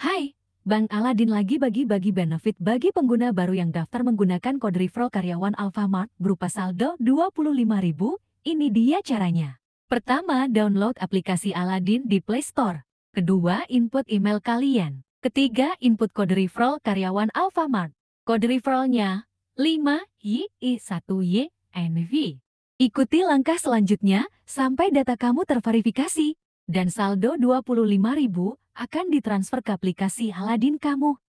Hai, Bang Aladin lagi bagi-bagi benefit bagi pengguna baru yang daftar menggunakan kode referral karyawan Alfamart berupa saldo 25.000. Ini dia caranya. Pertama, download aplikasi Aladin di Play Store. Kedua, input email kalian. Ketiga, input kode referral karyawan Alfamart. Kode referralnya 5 yi 1 y nv Ikuti langkah selanjutnya sampai data kamu terverifikasi dan saldo 25.000 akan ditransfer ke aplikasi Aladin kamu.